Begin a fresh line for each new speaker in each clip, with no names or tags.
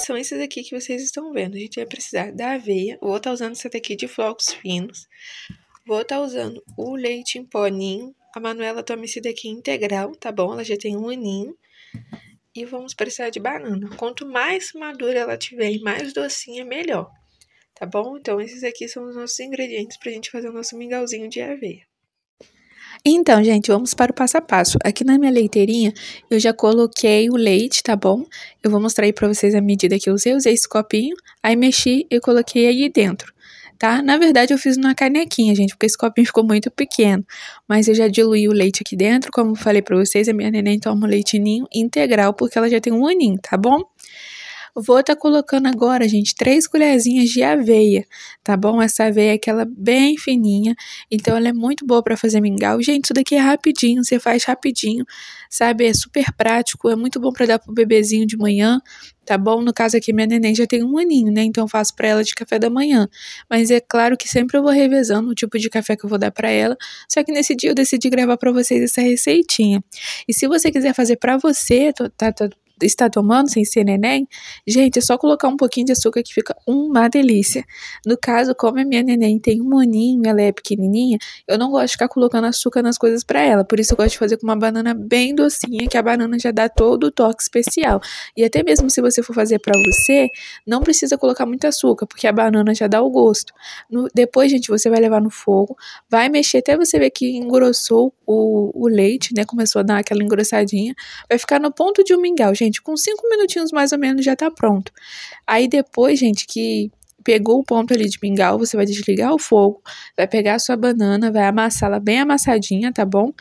são esses aqui que vocês estão vendo. A gente vai precisar da aveia, vou estar tá usando essa daqui de flocos finos, vou estar tá usando o leite em pó ninho, a Manuela toma esse daqui integral, tá bom? Ela já tem um aninho. E vamos precisar de banana. Quanto mais madura ela tiver e mais docinha, melhor. Tá bom? Então, esses aqui são os nossos ingredientes pra gente fazer o nosso mingauzinho de aveia.
Então, gente, vamos para o passo a passo. Aqui na minha leiteirinha, eu já coloquei o leite, tá bom? Eu vou mostrar aí para vocês a medida que eu usei. usei esse copinho, aí mexi e coloquei aí dentro, tá? Na verdade, eu fiz numa canequinha, gente, porque esse copinho ficou muito pequeno. Mas eu já diluí o leite aqui dentro. Como falei para vocês, a minha neném toma leite ninho integral, porque ela já tem um aninho, tá bom? Vou estar tá colocando agora, gente, três colherzinhas de aveia, tá bom? Essa aveia é aquela bem fininha, então ela é muito boa para fazer mingau. Gente, isso daqui é rapidinho, você faz rapidinho, sabe? É super prático, é muito bom para dar pro bebezinho de manhã, tá bom? No caso aqui, minha neném já tem um aninho, né? Então eu faço para ela de café da manhã. Mas é claro que sempre eu vou revezando o tipo de café que eu vou dar para ela. Só que nesse dia eu decidi gravar para vocês essa receitinha. E se você quiser fazer para você, tá, tá, tá está tomando sem ser neném, gente, é só colocar um pouquinho de açúcar que fica uma delícia. No caso, como a minha neném tem um aninho, ela é pequenininha, eu não gosto de ficar colocando açúcar nas coisas para ela, por isso eu gosto de fazer com uma banana bem docinha, que a banana já dá todo o toque especial. E até mesmo se você for fazer para você, não precisa colocar muito açúcar, porque a banana já dá o gosto. No, depois, gente, você vai levar no fogo, vai mexer até você ver que engrossou o, o leite, né, começou a dar aquela engrossadinha, vai ficar no ponto de um mingau, gente gente, com cinco minutinhos mais ou menos já tá pronto. Aí depois, gente, que pegou o ponto ali de mingau, você vai desligar o fogo, vai pegar a sua banana, vai amassá-la bem amassadinha, tá bom?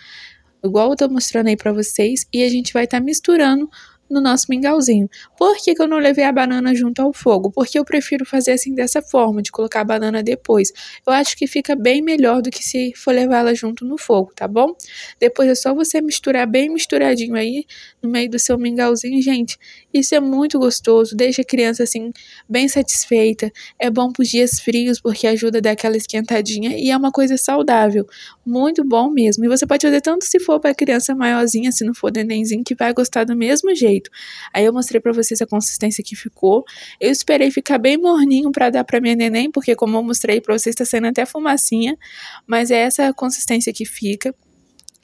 Igual eu tô mostrando aí pra vocês, e a gente vai estar tá misturando no nosso mingauzinho. Por que, que eu não levei a banana junto ao fogo? Porque eu prefiro fazer assim dessa forma, de colocar a banana depois. Eu acho que fica bem melhor do que se for levá-la junto no fogo, tá bom? Depois é só você misturar bem misturadinho aí no meio do seu mingauzinho, gente. Isso é muito gostoso, deixa a criança assim bem satisfeita. É bom para os dias frios porque ajuda a dar aquela esquentadinha e é uma coisa saudável, muito bom mesmo. E você pode fazer tanto se for para criança maiorzinha, se não for nenenzinho, que vai gostar do mesmo jeito. Aí eu mostrei para vocês a consistência que ficou. Eu esperei ficar bem morninho para dar para minha neném, porque como eu mostrei para vocês, está saindo até fumacinha, mas é essa consistência que fica.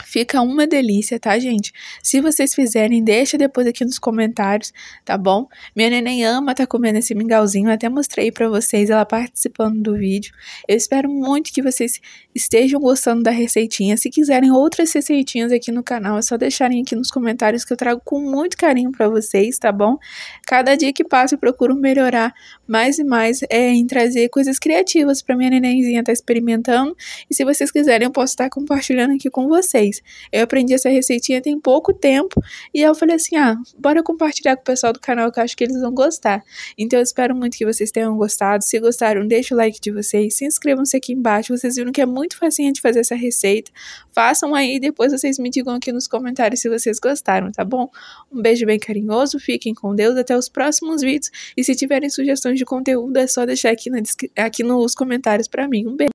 Fica uma delícia, tá, gente? Se vocês fizerem, deixa depois aqui nos comentários, tá bom? Minha neném ama tá comendo esse mingauzinho, até mostrei para vocês ela participando do vídeo. Eu espero muito que vocês estejam gostando da receitinha. Se quiserem outras receitinhas aqui no canal, é só deixarem aqui nos comentários que eu trago com muito carinho para vocês, tá bom? Cada dia que passa eu procuro melhorar mais e mais é, em trazer coisas criativas para minha nenenzinha tá experimentando. E se vocês quiserem, eu posso estar tá compartilhando aqui com vocês 10. Eu aprendi essa receitinha tem pouco tempo e eu falei assim: ah, bora compartilhar com o pessoal do canal que eu acho que eles vão gostar. Então eu espero muito que vocês tenham gostado. Se gostaram, deixa o like de vocês, se inscrevam-se aqui embaixo. Vocês viram que é muito facinho de fazer essa receita. Façam aí e depois vocês me digam aqui nos comentários se vocês gostaram, tá bom? Um beijo bem carinhoso, fiquem com Deus, até os próximos vídeos. E se tiverem sugestões de conteúdo, é só deixar aqui, na, aqui nos comentários para mim. Um beijo.